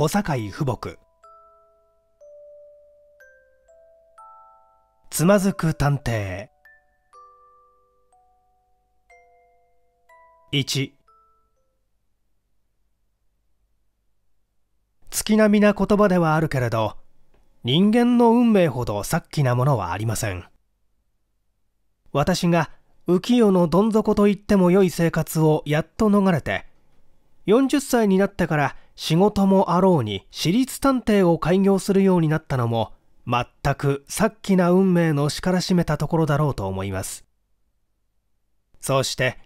小堺富木つまずく探偵1月並みな言葉ではあるけれど人間の運命ほどさっきなものはありません私が浮世のどん底と言っても良い生活をやっと逃れて40歳になってから仕事もあろうに私立探偵を開業するようになったのも全くさっきな運命の叱らしめたところだろうと思いますそうして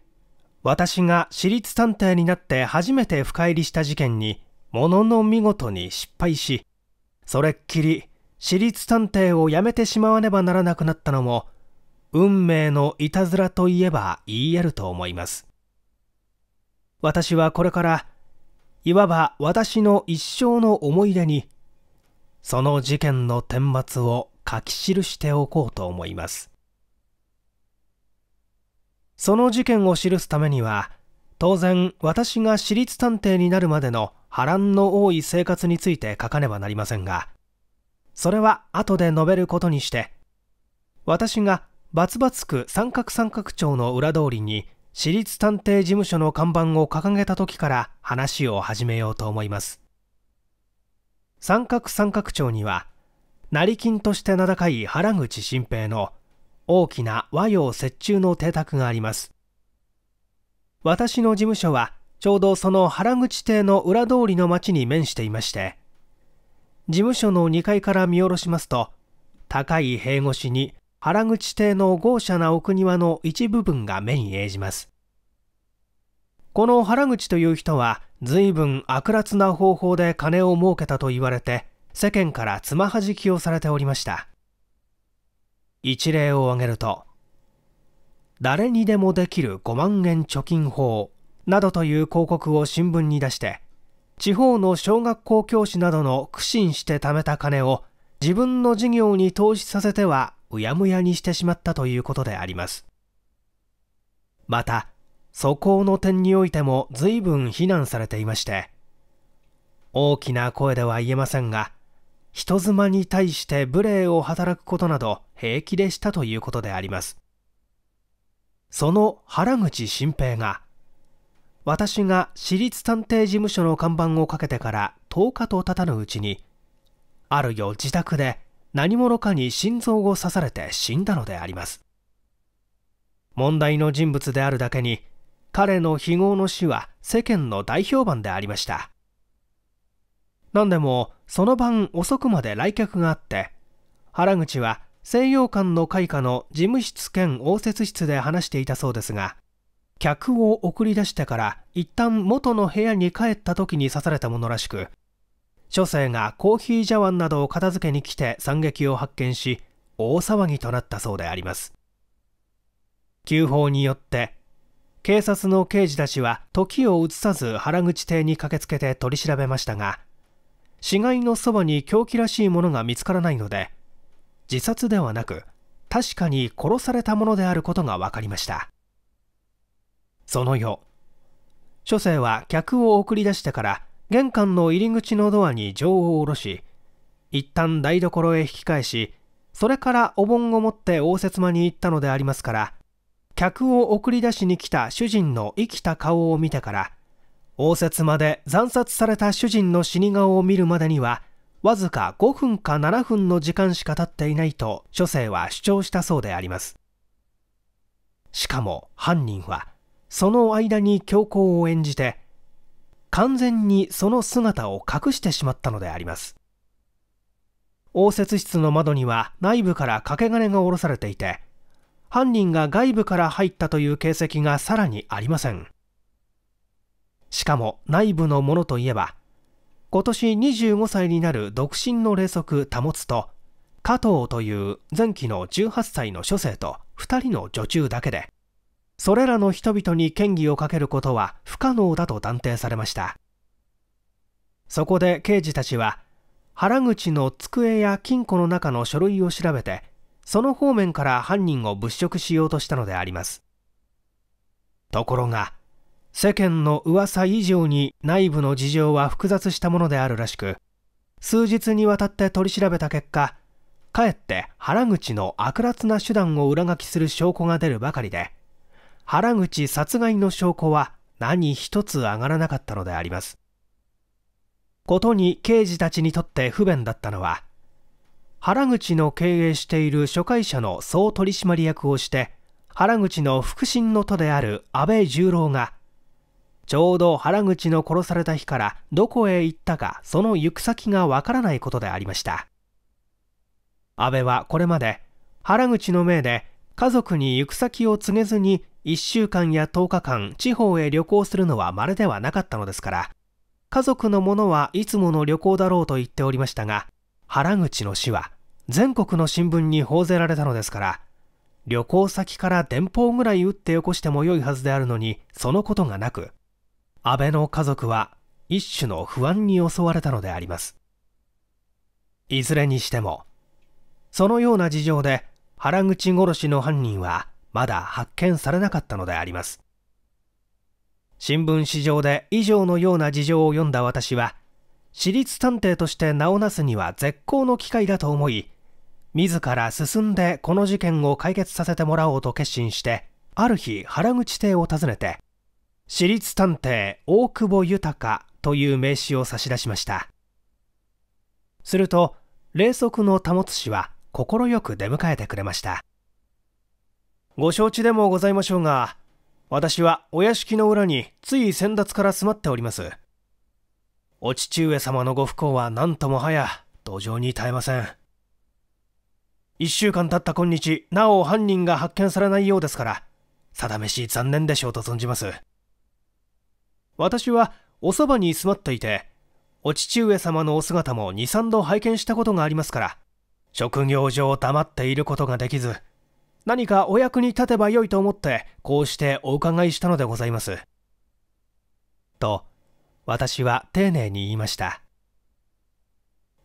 私が私立探偵になって初めて深入りした事件にものの見事に失敗しそれっきり私立探偵を辞めてしまわねばならなくなったのも運命のいたずらといえば言い得ると思います私はこれからいわば私の一生の思い出に、その事件の顛末を書き記しておこうと思います。その事件を記すためには、当然私が私立探偵になるまでの波乱の多い生活について書かねばなりませんが、それは後で述べることにして、私がバツバツ区三角三角町の裏通りに私立探偵事務所の看板を掲げた時から話を始めようと思います三角三角町には成金として名高い原口新平の大きな和洋折衷の邸宅があります私の事務所はちょうどその原口邸の裏通りの町に面していまして事務所の2階から見下ろしますと高い塀越しに原口邸の豪奢な奥庭の一部分が目に映じます。この原口という人は随分悪辣な方法で金を儲けたと言われて世間からつまはじきをされておりました一例を挙げると誰にでもできる5万円貯金法などという広告を新聞に出して地方の小学校教師などの苦心して貯めた金を自分の事業に投資させてはうやむやにしてしまったということであります。また、素行の点においても随分非難されていまして、大きな声では言えませんが、人妻に対して無礼を働くことなど平気でしたということであります。その原口新平が、私が私立探偵事務所の看板をかけてから10日と経たぬうちに、あるよ自宅で何者かに心臓を刺されて死んだのであります問題の人物であるだけに彼の非業の死は世間の大評判でありました何でもその晩遅くまで来客があって原口は西洋館の開花の事務室兼応接室で話していたそうですが客を送り出してから一旦元の部屋に帰った時に刺されたものらしく書生がコーヒー茶碗などを片付けに来て惨劇を発見し大騒ぎとなったそうであります旧法によって警察の刑事たちは時を移さず原口邸に駆けつけて取り調べましたが死骸のそばに凶器らしいものが見つからないので自殺ではなく確かに殺されたものであることが分かりましたその夜諸生は客を送り出してから玄関の入り口のドアに錠を下ろし一旦台所へ引き返しそれからお盆を持って応接間に行ったのでありますから客を送り出しに来た主人の生きた顔を見てから応接間で惨殺された主人の死に顔を見るまでにはわずか5分か7分の時間しか経っていないと書生は主張したそうでありますしかも犯人はその間に凶行を演じて完全にその姿を隠してしまったのであります。応接室の窓には内部から掛け金が下ろされていて、犯人が外部から入ったという形跡がさらにありません。しかも内部のものといえば、今年25歳になる独身の霊足保つと、加藤という前期の18歳の書生と2人の女中だけで、それらの人々に嫌疑をかけることは不可能だと断定されましたそこで刑事たちは原口の机や金庫の中の書類を調べてその方面から犯人を物色しようとしたのでありますところが世間の噂以上に内部の事情は複雑したものであるらしく数日にわたって取り調べた結果かえって原口の悪辣な手段を裏書きする証拠が出るばかりで原口殺害の証拠は何一つ上がらなかったのであります。ことに刑事たちにとって不便だったのは、原口の経営している初回社の総取締役をして、原口の腹心の都である安倍十郎が、ちょうど原口の殺された日からどこへ行ったかその行く先がわからないことでありました。安倍はこれまで原口の命で家族に行く先を告げずに1週間や10日間地方へ旅行するのはまれではなかったのですから、家族のものはいつもの旅行だろうと言っておりましたが、原口の死は全国の新聞に報ぜられたのですから、旅行先から電報ぐらい打ってよこしてもよいはずであるのに、そのことがなく、安倍の家族は一種の不安に襲われたのであります。いずれにしても、そのような事情で原口殺しの犯人はまだ発見されなかったのであります新聞紙上で以上のような事情を読んだ私は私立探偵として名をなすには絶好の機会だと思い自ら進んでこの事件を解決させてもらおうと決心してある日原口邸を訪ねて私立探偵大久保豊という名刺を差し出しましたすると霊側の保つ氏は快く出迎えてくれましたご承知でもございましょうが、私はお屋敷の裏につい先達から住まっております。お父上様のご不幸は何ともはや土壌に耐えません。一週間経った今日、なお犯人が発見されないようですから、定めし残念でしょうと存じます。私はおそばに住まっていて、お父上様のお姿も二三度拝見したことがありますから、職業上黙っていることができず、何かお役に立てばよいと思ってこうしてお伺いしたのでございますと私は丁寧に言いました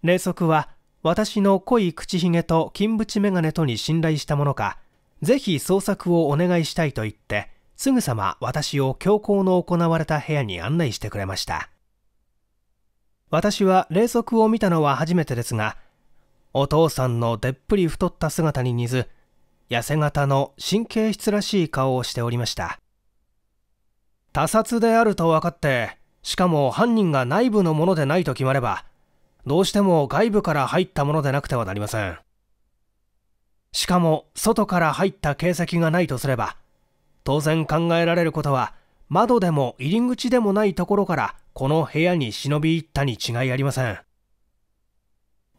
霊足は私の濃い口ひげと金縁眼鏡とに信頼したものかぜひ捜索をお願いしたいと言ってすぐさま私を強行の行われた部屋に案内してくれました私は霊則を見たのは初めてですがお父さんのでっぷり太った姿に似ず痩せ型の神経質らしい顔をしておりました他殺であると分かってしかも犯人が内部のものでないと決まればどうしても外部から入ったものでなくてはなりませんしかも外から入った形跡がないとすれば当然考えられることは窓でも入り口でもないところからこの部屋に忍び入ったに違いありません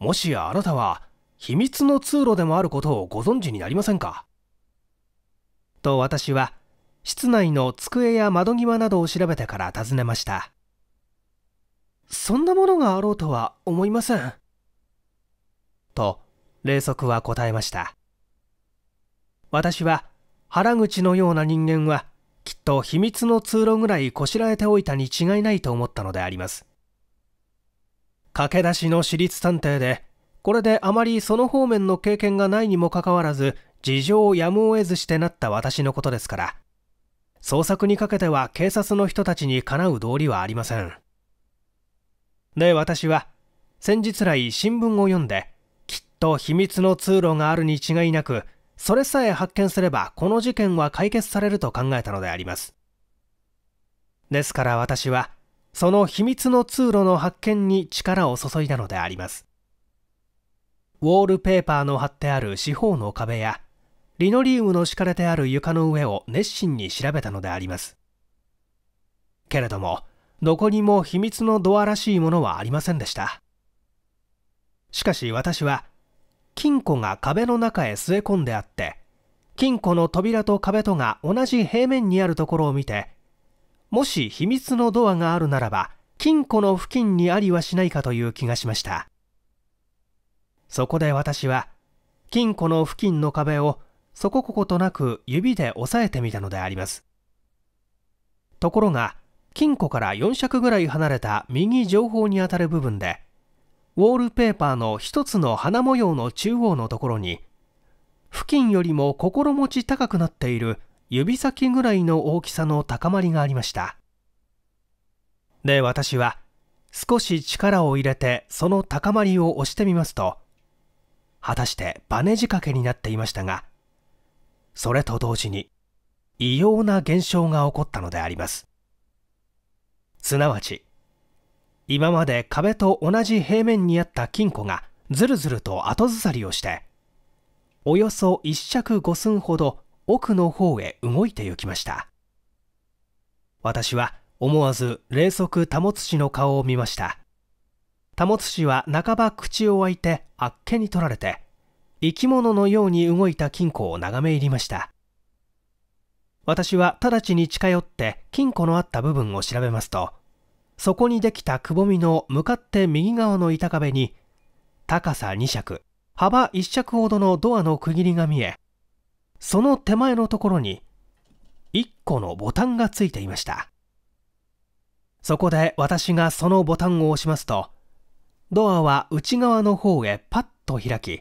もしあなたは秘密の通路でもあることをご存知になりませんかと私は室内の机や窓際などを調べてから尋ねましたそんなものがあろうとは思いませんと霊則は答えました私は原口のような人間はきっと秘密の通路ぐらいこしらえておいたに違いないと思ったのであります駆け出しの私立探偵でこれであまりその方面の経験がないにもかかわらず事情をやむを得ずしてなった私のことですから捜索にかけては警察の人たちにかなう道理はありませんで私は先日来新聞を読んできっと秘密の通路があるに違いなくそれさえ発見すればこの事件は解決されると考えたのでありますですから私はその秘密の通路の発見に力を注いだのでありますウォールペーパーの貼ってある四方の壁やリノリウムの敷かれてある床の上を熱心に調べたのでありますけれどもどこにも秘密のドアらしいものはありませんでしたしかし私は金庫が壁の中へ据え込んであって金庫の扉と壁とが同じ平面にあるところを見てもし秘密のドアがあるならば金庫の付近にありはしないかという気がしましたそこで私は金庫の付近の壁をそここことなく指で押さえてみたのでありますところが金庫から4尺ぐらい離れた右上方にあたる部分でウォールペーパーの一つの花模様の中央のところに付近よりも心持ち高くなっている指先ぐらいの大きさの高まりがありましたで私は少し力を入れてその高まりを押してみますと果たしてバネ仕掛けになっていましたがそれと同時に異様な現象が起こったのでありますすなわち今まで壁と同じ平面にあった金庫がずるずると後ずさりをしておよそ1尺5寸ほど奥の方へ動いてゆきました私は思わず霊側保つ氏の顔を見ました保氏は半ば口を開いてあっけに取られて生き物のように動いた金庫を眺め入りました私は直ちに近寄って金庫のあった部分を調べますとそこにできたくぼみの向かって右側の板壁に高さ2尺幅1尺ほどのドアの区切りが見えその手前のところに1個のボタンがついていましたそこで私がそのボタンを押しますとドアは内側の方へパッと開き、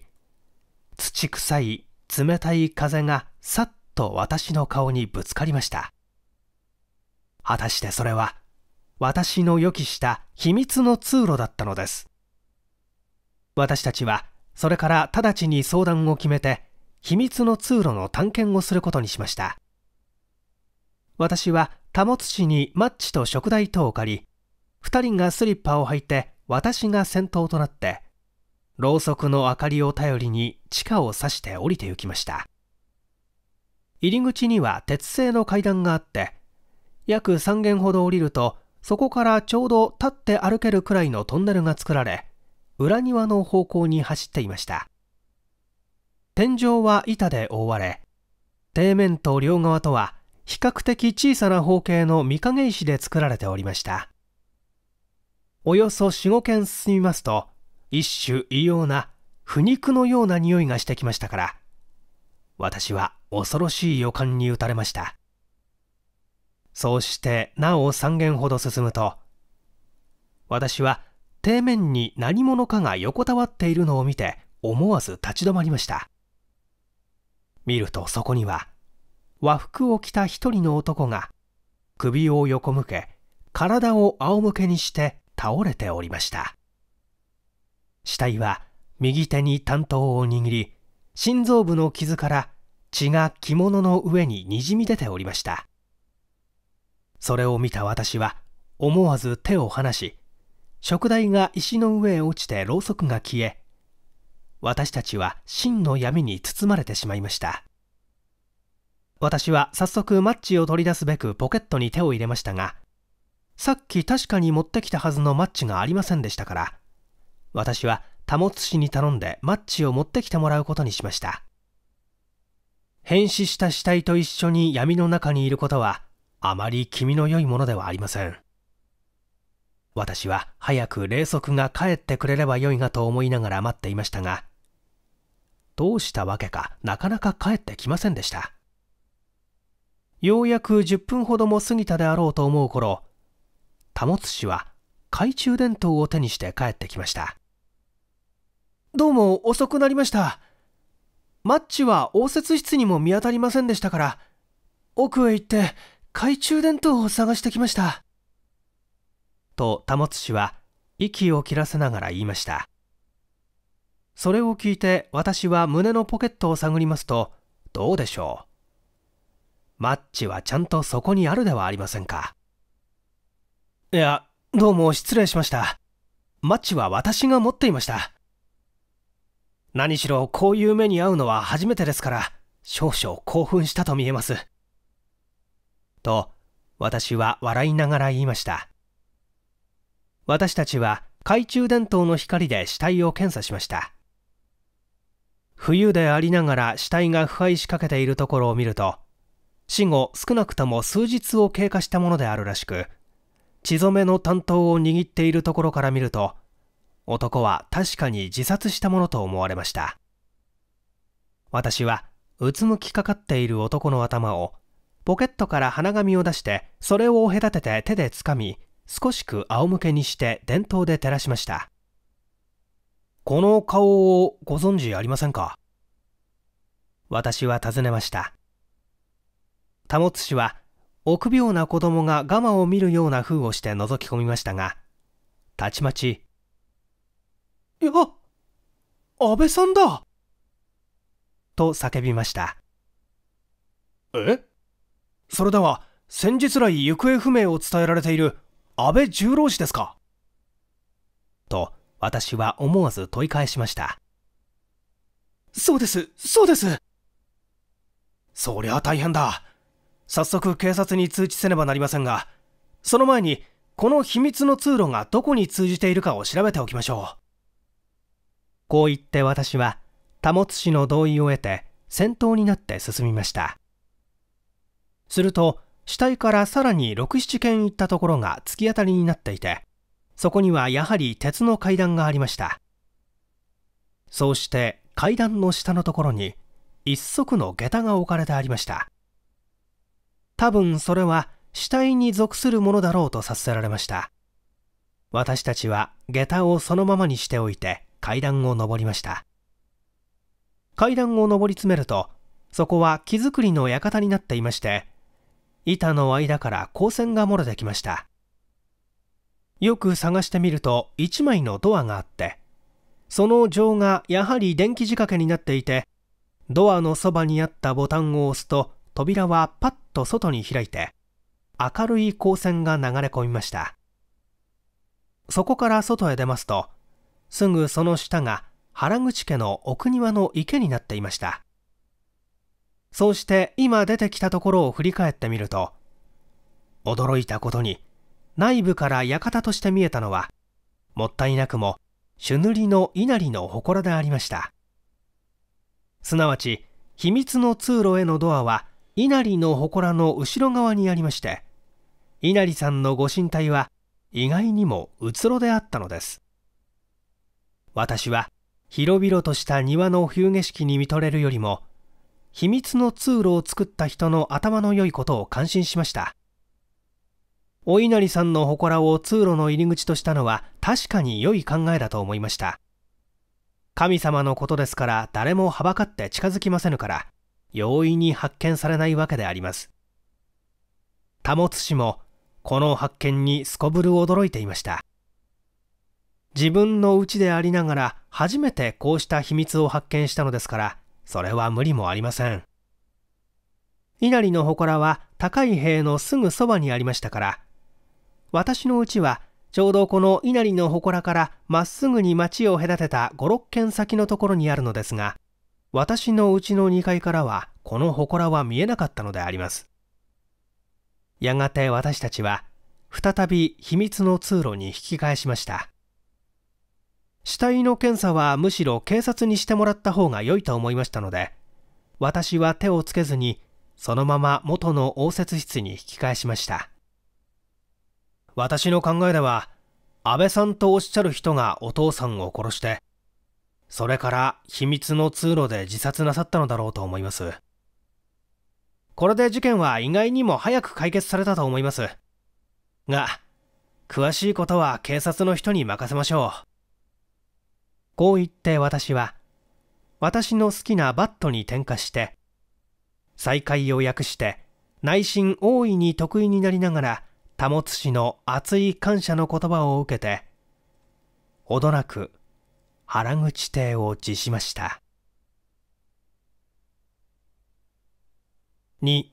土臭い冷たい風がさっと私の顔にぶつかりました。果たしてそれは、私の予期した秘密の通路だったのです。私たちは、それから直ちに相談を決めて、秘密の通路の探検をすることにしました。私は、保津市にマッチと食材等を借り、2人がスリッパを履いて私が先頭となってろうそくの明かりを頼りに地下を指して降りて行きました入り口には鉄製の階段があって約3軒ほど降りるとそこからちょうど立って歩けるくらいのトンネルが作られ裏庭の方向に走っていました天井は板で覆われ底面と両側とは比較的小さな方形の御影石で作られておりましたおよそ四五軒進みますと一種異様な腐肉のような匂いがしてきましたから私は恐ろしい予感に打たれましたそうしてなお三軒ほど進むと私は底面に何者かが横たわっているのを見て思わず立ち止まりました見るとそこには和服を着た一人の男が首を横向け体を仰向けにして倒れておりました死体は右手に担当を握り心臓部の傷から血が着物の上ににじみ出ておりましたそれを見た私は思わず手を離し食台が石の上へ落ちてろうそくが消え私たちは真の闇に包まれてしまいました私は早速マッチを取り出すべくポケットに手を入れましたがさっき確かに持ってきたはずのマッチがありませんでしたから私は保津氏に頼んでマッチを持ってきてもらうことにしました変死した死体と一緒に闇の中にいることはあまり気味の良いものではありません私は早く霊足が帰ってくれればよいがと思いながら待っていましたがどうしたわけかなかなか帰ってきませんでしたようやく10分ほども過ぎたであろうと思う頃保氏は懐中電灯を手にして帰ってきましたどうも遅くなりましたマッチは応接室にも見当たりませんでしたから奥へ行って懐中電灯を探してきましたと保氏は息を切らせながら言いましたそれを聞いて私は胸のポケットを探りますとどうでしょうマッチはちゃんとそこにあるではありませんかいや、どうも失礼しました。マッチは私が持っていました。何しろこういう目に遭うのは初めてですから、少々興奮したと見えます。と、私は笑いながら言いました。私たちは懐中電灯の光で死体を検査しました。冬でありながら死体が腐敗しかけているところを見ると、死後少なくとも数日を経過したものであるらしく、血染めの担当を握っているところから見ると男は確かに自殺したものと思われました私はうつむきかかっている男の頭をポケットから花紙を出してそれを隔てて手でつかみ少しく仰向けにして電灯で照らしましたこの顔をご存知ありませんか私は尋ねました保つ氏は臆病な子供がガマを見るような風をして覗き込みましたが、たちまち、いや、安倍さんだと叫びました。えそれでは、先日来行方不明を伝えられている安倍十郎氏ですかと、私は思わず問い返しました。そうです、そうですそりゃ大変だ。早速警察に通知せねばなりませんが、その前に、この秘密の通路がどこに通じているかを調べておきましょう。こう言って私は、保津氏の同意を得て、先頭になって進みました。すると、死体からさらに6、7軒行ったところが突き当たりになっていて、そこにはやはり鉄の階段がありました。そうして階段の下のところに一足の下駄が置かれてありました。多分それは死体に属するものだろうと察せられました私たちは下駄をそのままにしておいて階段を上りました階段を上り詰めるとそこは木造りの館になっていまして板の間から光線が漏れてきましたよく探してみると1枚のドアがあってその錠がやはり電気仕掛けになっていてドアのそばにあったボタンを押すと扉はパッと外に開いて、明るい光線が流れ込みました。そこから外へ出ますと、すぐその下が原口家の奥庭の池になっていました。そうして今出てきたところを振り返ってみると、驚いたことに、内部から館として見えたのは、もったいなくも、朱塗りの稲荷の祠でありました。すなわち、秘密の通路へのドアは稲荷の祠の後ろ側にありまして稲荷さんのご神体は意外にもうつろであったのです私は広々とした庭の冬景色に見とれるよりも秘密の通路を作った人の頭の良いことを感心しましたお稲荷さんの祠を通路の入り口としたのは確かに良い考えだと思いました神様のことですから誰もはばかって近づきませぬから容易に発見されないわけであります保氏もこの発見にすこぶる驚いていました自分の家でありながら初めてこうした秘密を発見したのですからそれは無理もありません稲荷の祠は高い塀のすぐそばにありましたから私の家はちょうどこの稲荷の祠からまっすぐに町を隔てた56軒先のところにあるのですが私の家の2階からはこの祠は見えなかったのであります。やがて私たちは再び秘密の通路に引き返しました。死体の検査はむしろ警察にしてもらった方が良いと思いましたので、私は手をつけずにそのまま元の応接室に引き返しました。私の考えでは、安倍さんとおっしゃる人がお父さんを殺して、それから秘密の通路で自殺なさったのだろうと思います。これで事件は意外にも早く解決されたと思います。が、詳しいことは警察の人に任せましょう。こう言って私は、私の好きなバットに転化して、再会を訳して、内心大いに得意になりながら、保つ氏の熱い感謝の言葉を受けて、ほどなく原口邸を辞しました2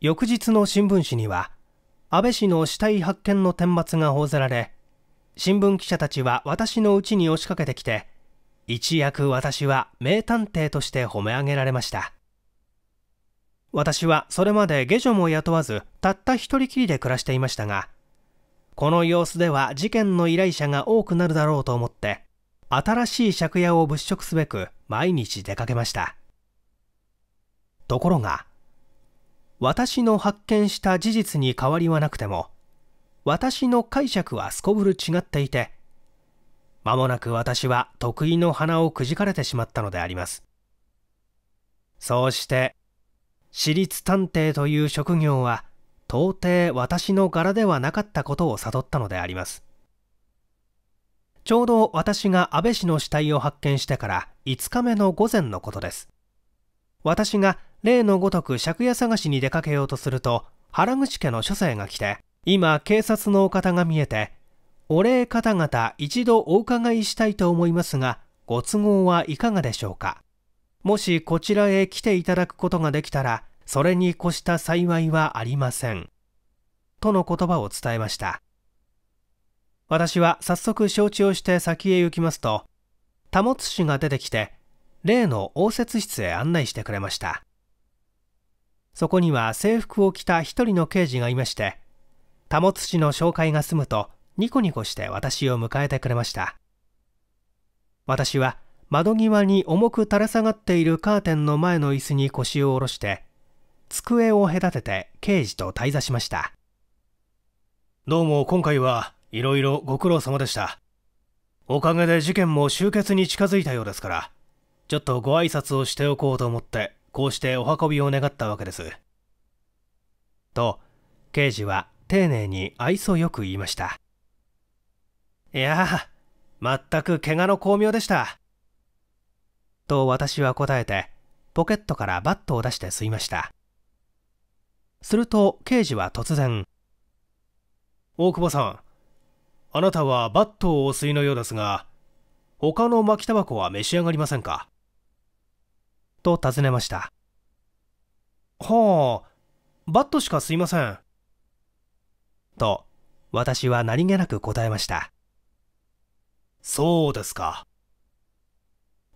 翌日の新聞紙には安倍氏の死体発見の顛末が報ぜられ新聞記者たちは私のうちに押しかけてきて一躍私は名探偵として褒め上げられました私はそれまで下女も雇わずたった一人きりで暮らしていましたがこの様子では事件の依頼者が多くなるだろうと思って新しい借家を物色すべく毎日出かけましたところが私の発見した事実に変わりはなくても私の解釈はすこぶる違っていて間もなく私は得意の鼻をくじかれてしまったのでありますそうして私立探偵という職業は到底私の柄ではなかったことを悟ったのでありますちょうど私が安倍氏の死体を発見してから5日目の午前のことです私が例のごとく借家探しに出かけようとすると原口家の書生が来て今警察のお方が見えてお礼方々一度お伺いしたいと思いますがご都合はいかがでしょうかもしこちらへ来ていただくことができたらそれに越した幸いはありません。との言葉を伝えました。私は早速承知をして先へ行きますと、多物氏が出てきて、例の応接室へ案内してくれました。そこには制服を着た一人の刑事がいまして、多物氏の紹介が済むと、ニコニコして私を迎えてくれました。私は窓際に重く垂れ下がっているカーテンの前の椅子に腰を下ろして、机を隔てて刑事と対座しましたどうも今回はいろいろご苦労様でしたおかげで事件も終結に近づいたようですからちょっとご挨拶をしておこうと思ってこうしてお運びを願ったわけですと刑事は丁寧に愛想よく言いましたいや全く怪我の巧妙でしたと私は答えてポケットからバットを出して吸いましたすると刑事は突然大久保さんあなたはバットをお吸いのようですが他の巻きタバコは召し上がりませんかと尋ねましたはあバットしか吸いませんと私は何気なく答えましたそうですか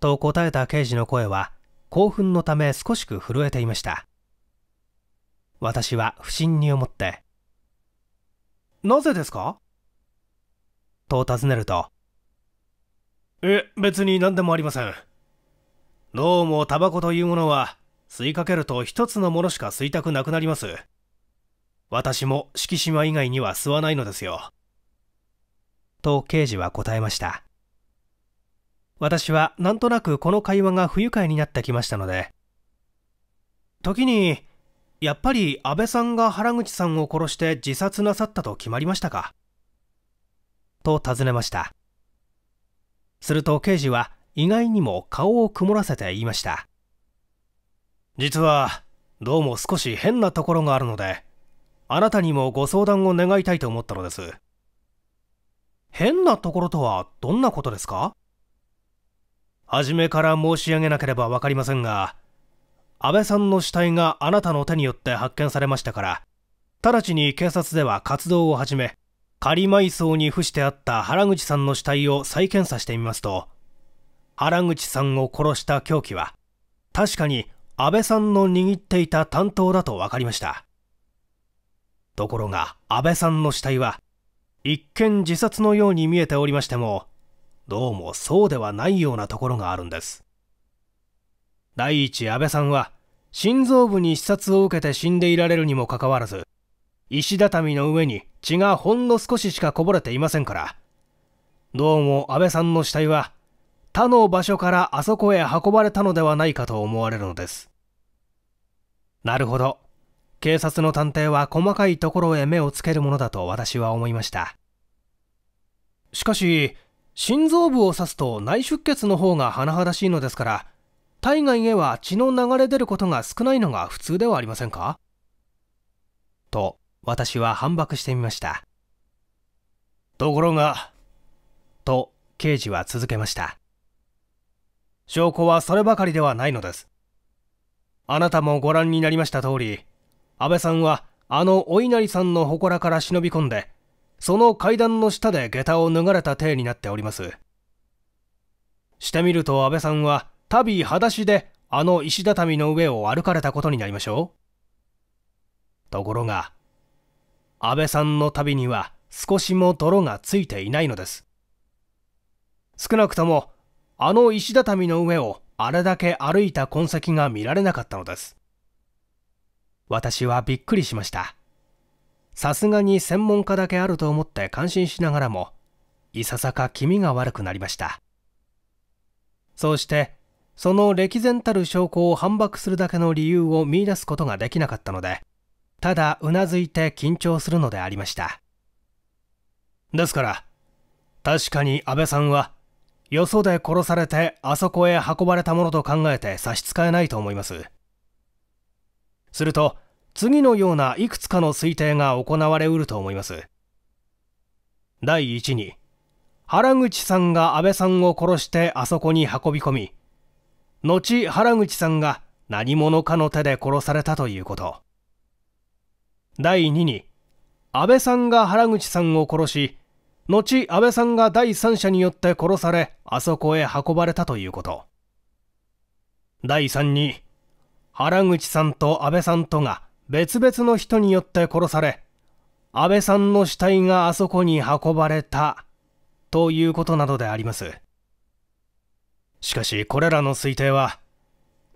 と答えた刑事の声は興奮のため少しく震えていました私は不審に思って、なぜですかと尋ねると、え、別に何でもありません。どうもタバコというものは、吸いかけると一つのものしか吸いたくなくなります。私も敷島以外には吸わないのですよ。と刑事は答えました。私はなんとなくこの会話が不愉快になってきましたので、時にやっぱり安倍さんが原口さんを殺して自殺なさったと決まりましたかと尋ねましたすると刑事は意外にも顔を曇らせて言いました実はどうも少し変なところがあるのであなたにもご相談を願いたいと思ったのです変なところとはどんなことですか初めから申し上げなければ分かりませんが安倍さんの死体があなたの手によって発見されましたから直ちに警察では活動を始め仮埋葬に付してあった原口さんの死体を再検査してみますと原口さんを殺した凶器は確かに安倍さんの握っていた担当だと分かりましたところが安倍さんの死体は一見自殺のように見えておりましてもどうもそうではないようなところがあるんです第一安倍さんは心臓部に刺殺を受けて死んでいられるにもかかわらず石畳の上に血がほんの少ししかこぼれていませんからどうも安倍さんの死体は他の場所からあそこへ運ばれたのではないかと思われるのですなるほど警察の探偵は細かいところへ目をつけるものだと私は思いましたしかし心臓部を刺すと内出血の方が甚だしいのですから体外へは血の流れ出ることが少ないのが普通ではありませんかと私は反駁してみましたところがと刑事は続けました証拠はそればかりではないのですあなたもご覧になりました通り安倍さんはあのお稲荷さんの祠から忍び込んでその階段の下で下駄を脱がれた体になっておりますしてみると安倍さんは足袋裸足であの石畳の上を歩かれたことになりましょう。ところが、安倍さんの旅には少しも泥がついていないのです。少なくとも、あの石畳の上をあれだけ歩いた痕跡が見られなかったのです。私はびっくりしました。さすがに専門家だけあると思って感心しながらも、いささか気味が悪くなりました。そうして、その歴然たる証拠を反駁するだけの理由を見出すことができなかったので、ただうなずいて緊張するのでありました。ですから、確かに安倍さんは、よそで殺されてあそこへ運ばれたものと考えて差し支えないと思います。すると、次のようないくつかの推定が行われうると思います。第1に、原口さんが安倍さんを殺してあそこに運び込み、後原口さんが何者かの手で殺されたということ第2に安倍さんが原口さんを殺し後安倍さんが第三者によって殺されあそこへ運ばれたということ第3に原口さんと安倍さんとが別々の人によって殺され安倍さんの死体があそこに運ばれたということなどでありますしかしこれらの推定は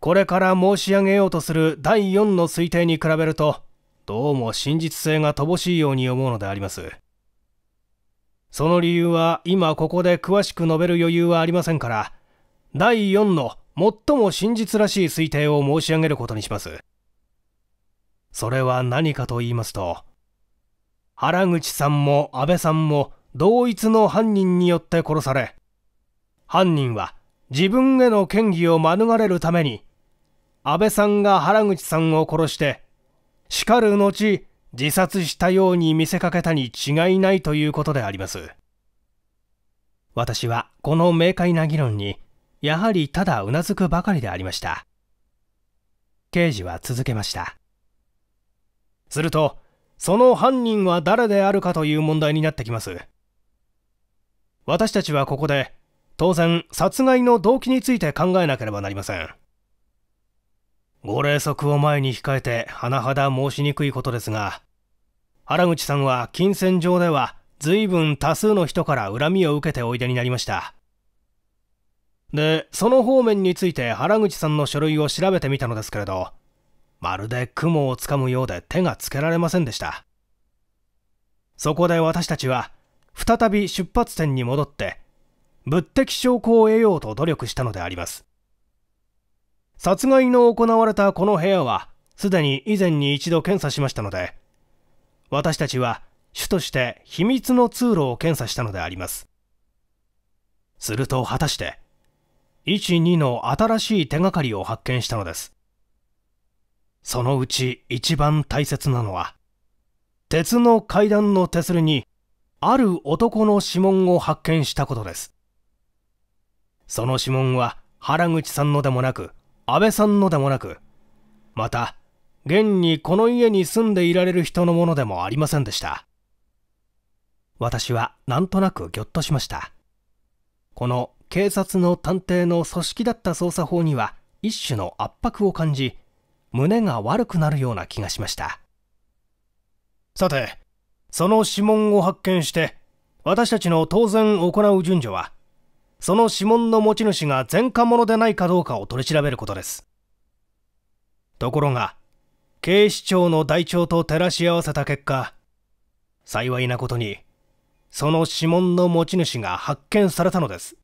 これから申し上げようとする第4の推定に比べるとどうも真実性が乏しいように思うのでありますその理由は今ここで詳しく述べる余裕はありませんから第4の最も真実らしい推定を申し上げることにしますそれは何かと言いますと原口さんも安倍さんも同一の犯人によって殺され犯人は自分への嫌疑を免れるために、安倍さんが原口さんを殺して、しかる後、自殺したように見せかけたに違いないということであります。私はこの明快な議論に、やはりただうなずくばかりでありました。刑事は続けました。すると、その犯人は誰であるかという問題になってきます。私たちはここで、当然殺害の動機について考えなければなりませんご霊則を前に控えて甚だ申しにくいことですが原口さんは金銭上では随分多数の人から恨みを受けておいでになりましたでその方面について原口さんの書類を調べてみたのですけれどまるで雲をつかむようで手がつけられませんでしたそこで私たちは再び出発点に戻って物的証拠を得ようと努力したのであります殺害の行われたこの部屋はすでに以前に一度検査しましたので私たちは主として秘密の通路を検査したのでありますすると果たして12の新しい手がかりを発見したのですそのうち一番大切なのは鉄の階段の手すりにある男の指紋を発見したことですその指紋は原口さんのでもなく安倍さんのでもなくまた現にこの家に住んでいられる人のものでもありませんでした私はなんとなくぎょっとしましたこの警察の探偵の組織だった捜査法には一種の圧迫を感じ胸が悪くなるような気がしましたさてその指紋を発見して私たちの当然行う順序はその指紋の持ち主が前科者でないかどうかを取り調べることですところが警視庁の台帳と照らし合わせた結果幸いなことにその指紋の持ち主が発見されたのです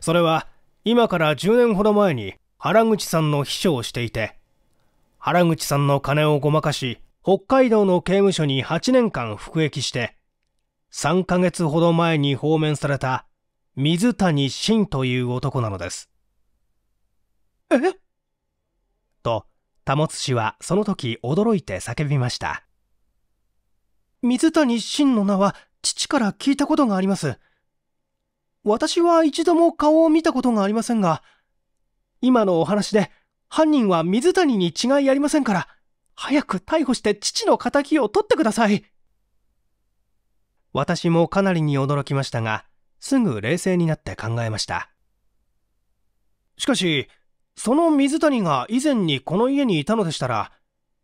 それは今から10年ほど前に原口さんの秘書をしていて原口さんの金をごまかし北海道の刑務所に8年間服役して3ヶ月ほど前に放免された水谷信という男なのです。えと、保津氏はその時驚いて叫びました。水谷信の名は父から聞いたことがあります。私は一度も顔を見たことがありませんが、今のお話で犯人は水谷に違いありませんから、早く逮捕して父の仇を取ってください。私もかなりに驚きましたが、すぐ冷静になって考えましたしかしその水谷が以前にこの家にいたのでしたら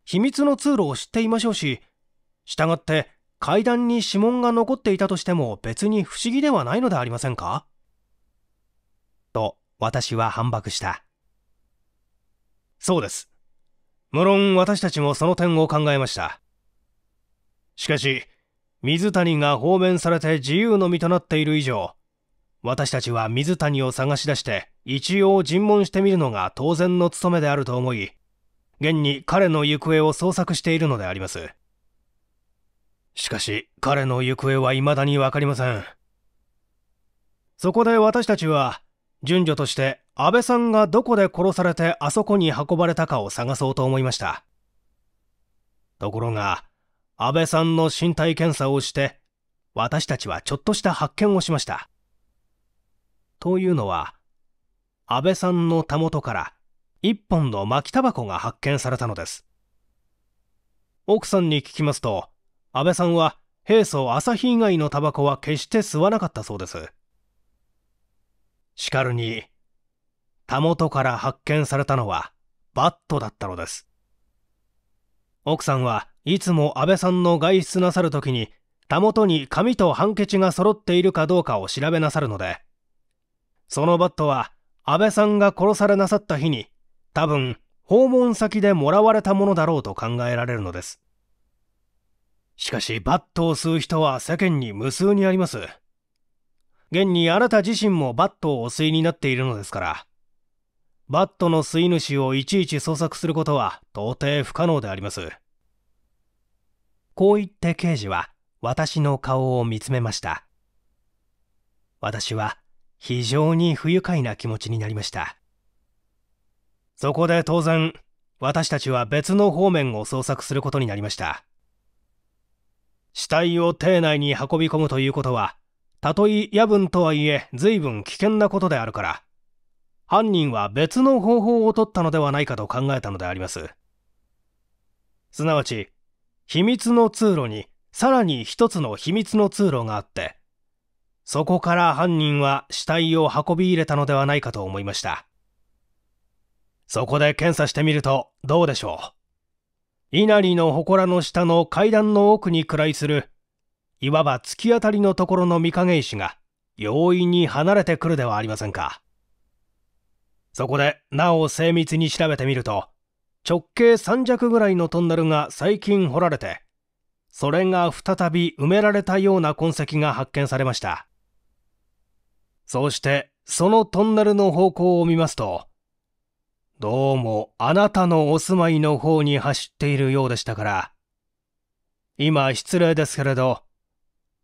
秘密の通路を知っていましょうし従って階段に指紋が残っていたとしても別に不思議ではないのでありませんかと私は反駁したそうです無論私たちもその点を考えましたしかし水谷が放免されて自由の身となっている以上、私たちは水谷を探し出して一応尋問してみるのが当然の務めであると思い、現に彼の行方を捜索しているのであります。しかし、彼の行方は未だにわかりません。そこで私たちは、順序として安倍さんがどこで殺されてあそこに運ばれたかを探そうと思いました。ところが、安倍さんの身体検査をして、私たちはちょっとした発見をしました。というのは、安倍さんのたもとから一本の巻きタバコが発見されたのです。奥さんに聞きますと、安倍さんは平素朝日以外のタバコは決して吸わなかったそうです。しかるに、たもとから発見されたのはバットだったのです。奥さんはいつも安倍さんの外出なさるときに、たもとに紙とハンケチが揃っているかどうかを調べなさるので、そのバットは安倍さんが殺されなさった日に、多分訪問先でもらわれたものだろうと考えられるのです。しかしバットを吸う人は世間に無数にあります。現にあなた自身もバットをお吸いになっているのですから、バットの吸い主をいちいち捜索することは到底不可能であります。こう言って刑事は私の顔を見つめました。私は非常に不愉快な気持ちになりました。そこで当然、私たちは別の方面を捜索することになりました。死体を邸内に運び込むということは、たとえ夜分とはいえ随分危険なことであるから、犯人は別の方法を取ったのではないかと考えたのであります。すなわち、秘密の通路にさらに一つの秘密の通路があって、そこから犯人は死体を運び入れたのではないかと思いました。そこで検査してみるとどうでしょう。稲荷の祠の下の階段の奥に位いする、いわば突き当たりのところの御影石が容易に離れてくるではありませんか。そこでなお精密に調べてみると、直径3尺ぐらいのトンネルが最近掘られてそれが再び埋められたような痕跡が発見されましたそうしてそのトンネルの方向を見ますとどうもあなたのお住まいの方に走っているようでしたから今失礼ですけれど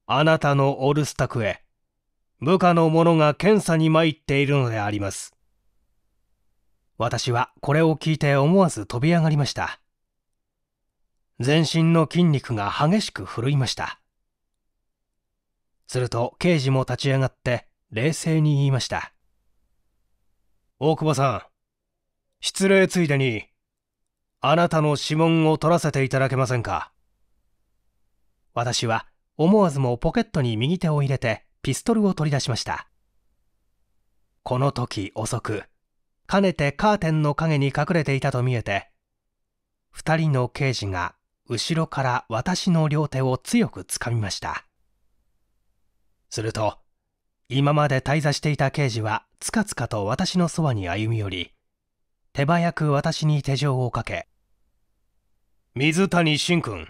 あなたのオルスタクへ部下の者が検査に参っているのであります私はこれを聞いて思わず飛び上がりました。全身の筋肉が激しく震いました。すると刑事も立ち上がって冷静に言いました。大久保さん、失礼ついでに、あなたの指紋を取らせていただけませんか私は思わずもポケットに右手を入れてピストルを取り出しました。この時遅く、かねてカーテンの陰に隠れていたと見えて2人の刑事が後ろから私の両手を強くつかみましたすると今まで滞在していた刑事はつかつかと私のそばに歩み寄り手早く私に手錠をかけ水谷慎君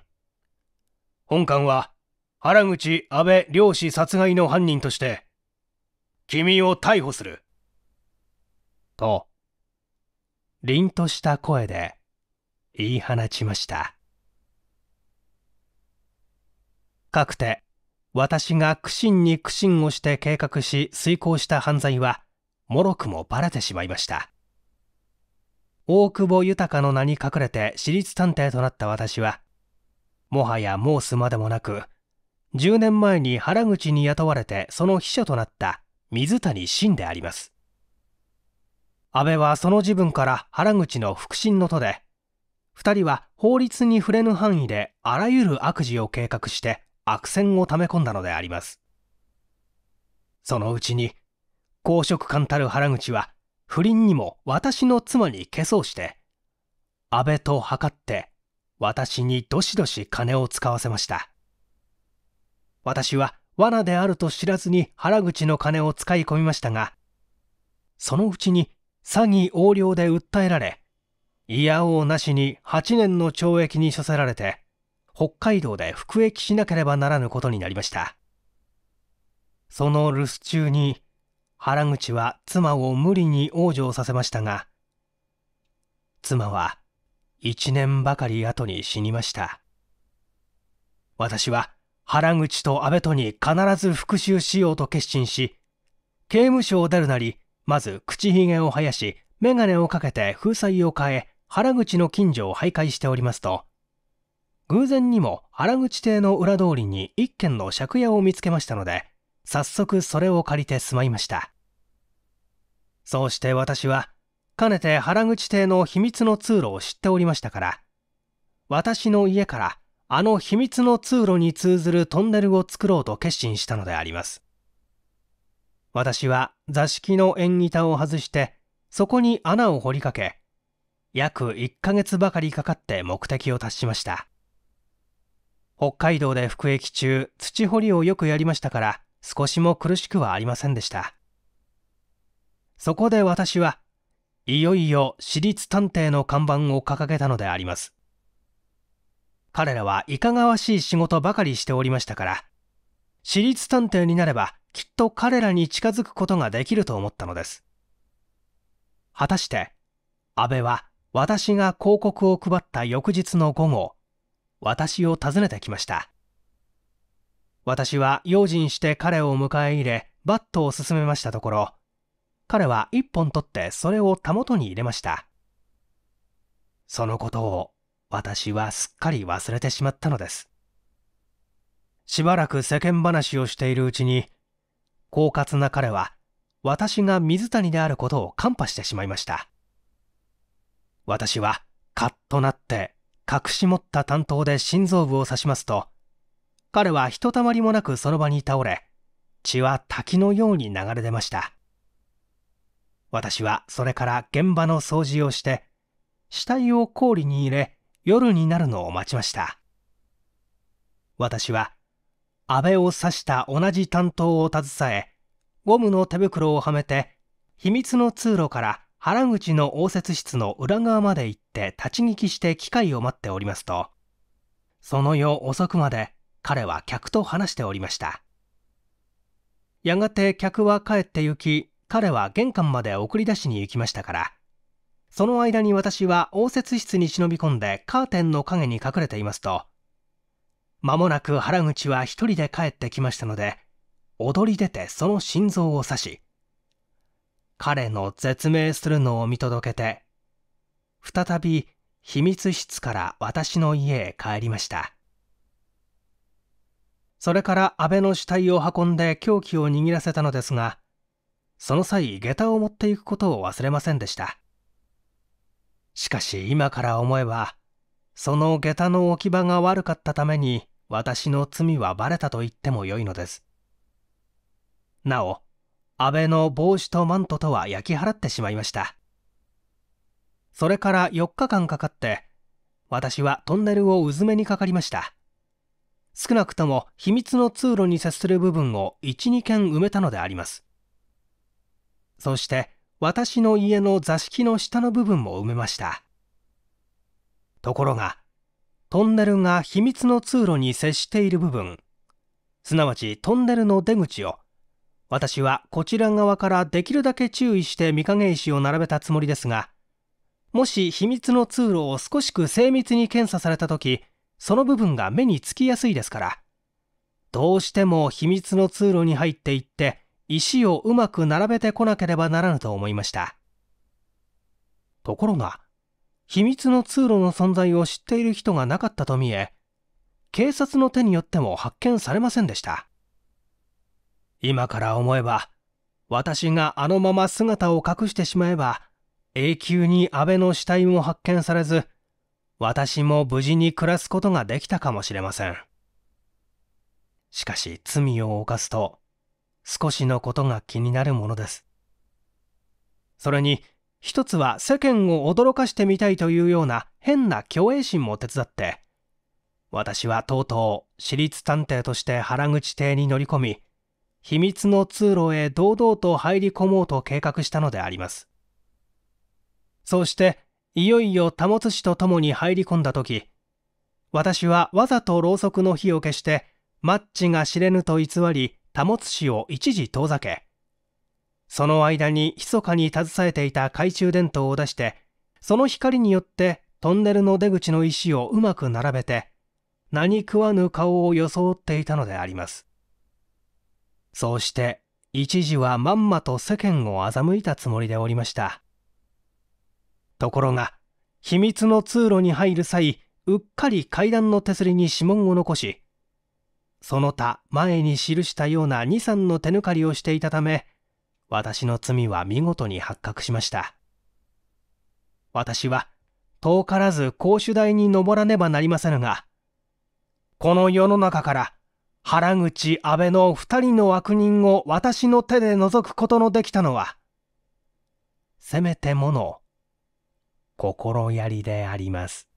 本官は原口安倍漁師殺害の犯人として君を逮捕すると、凛とした声で言い放ちました。かくて、私が苦心に苦心をして計画し遂行した犯罪は、もろくもばれてしまいました。大久保豊の名に隠れて私立探偵となった私は、もはや申すまでもなく、10年前に原口に雇われてその秘書となった水谷真であります。安倍はその時分から原口の腹心の戸で2人は法律に触れぬ範囲であらゆる悪事を計画して悪戦をため込んだのでありますそのうちに公職官たる原口は不倫にも私の妻に化そうして安倍と測って私にどしどし金を使わせました私は罠であると知らずに原口の金を使い込みましたがそのうちに詐欺横領で訴えられ、嫌やおうなしに8年の懲役に処せられて、北海道で服役しなければならぬことになりました。その留守中に、原口は妻を無理に往生させましたが、妻は1年ばかり後に死にました。私は原口と安倍とに必ず復讐しようと決心し、刑務所を出るなり、まず口ひげを生やし、メガネをかけて風采を変え、原口の近所を徘徊しておりますと、偶然にも原口邸の裏通りに一軒の借家を見つけましたので、早速それを借りて住まいました。そうして私は、かねて原口邸の秘密の通路を知っておりましたから、私の家からあの秘密の通路に通ずるトンネルを作ろうと決心したのであります。私は座敷の縁板を外してそこに穴を掘りかけ約1ヶ月ばかりかかって目的を達しました北海道で服役中土掘りをよくやりましたから少しも苦しくはありませんでしたそこで私はいよいよ私立探偵の看板を掲げたのであります彼らはいかがわしい仕事ばかりしておりましたから私立探偵になればきっと彼らに近づくことができると思ったのです果たして安倍は私が広告を配った翌日の午後私を訪ねてきました私は用心して彼を迎え入れバットを進めましたところ彼は1本取ってそれをたもとに入れましたそのことを私はすっかり忘れてしまったのですしばらく世間話をしているうちに、狡猾な彼は私が水谷であることを看破してしまいました。私はカッとなって隠し持った担当で心臓部を刺しますと、彼はひとたまりもなくその場に倒れ、血は滝のように流れ出ました。私はそれから現場の掃除をして、死体を氷に入れ、夜になるのを待ちました。私は安倍を刺した同じ担当を携えゴムの手袋をはめて秘密の通路から原口の応接室の裏側まで行って立ち聞きして機会を待っておりますとその夜遅くまで彼は客と話しておりましたやがて客は帰って行き彼は玄関まで送り出しに行きましたからその間に私は応接室に忍び込んでカーテンの陰に隠れていますと間もなく原口は一人で帰ってきましたので踊り出てその心臓を刺し彼の絶命するのを見届けて再び秘密室から私の家へ帰りましたそれから安倍の死体を運んで凶器を握らせたのですがその際下駄を持っていくことを忘れませんでしたしかし今から思えばその下駄の置き場が悪かったために私の罪はバレたと言ってもよいのです。なお、安倍の帽子とマントとは焼き払ってしまいました。それから4日間かかって、私はトンネルをうずめにかかりました。少なくとも秘密の通路に接する部分を1、2軒埋めたのであります。そして、私の家の座敷の下の部分も埋めました。ところがトンネルが秘密の通路に接している部分すなわちトンネルの出口を私はこちら側からできるだけ注意して御影石を並べたつもりですがもし秘密の通路を少しく精密に検査された時その部分が目につきやすいですからどうしても秘密の通路に入っていって石をうまく並べてこなければならぬと思いましたところが秘密の通路の存在を知っている人がなかったと見え警察の手によっても発見されませんでした今から思えば私があのまま姿を隠してしまえば永久に阿部の死体も発見されず私も無事に暮らすことができたかもしれませんしかし罪を犯すと少しのことが気になるものですそれに一つは世間を驚かしてみたいというような変な虚栄心も手伝って私はとうとう私立探偵として原口邸に乗り込み秘密の通路へ堂々と入り込もうと計画したのでありますそうしていよいよ保津氏と共に入り込んだ時私はわざとろうそくの火を消してマッチが知れぬと偽り保津氏を一時遠ざけその間に密かに携えていた懐中電灯を出して、その光によってトンネルの出口の石をうまく並べて、何食わぬ顔を装っていたのであります。そうして、一時はまんまと世間を欺いたつもりでおりました。ところが、秘密の通路に入る際、うっかり階段の手すりに指紋を残し、その他前に記したような二三の手抜かりをしていたため、私の罪は見事に発覚しました。私は遠からず公主台に登らねばなりませぬが、この世の中から原口、安倍の二人の悪人を私の手で覗くことのできたのは、せめてもの心やりであります。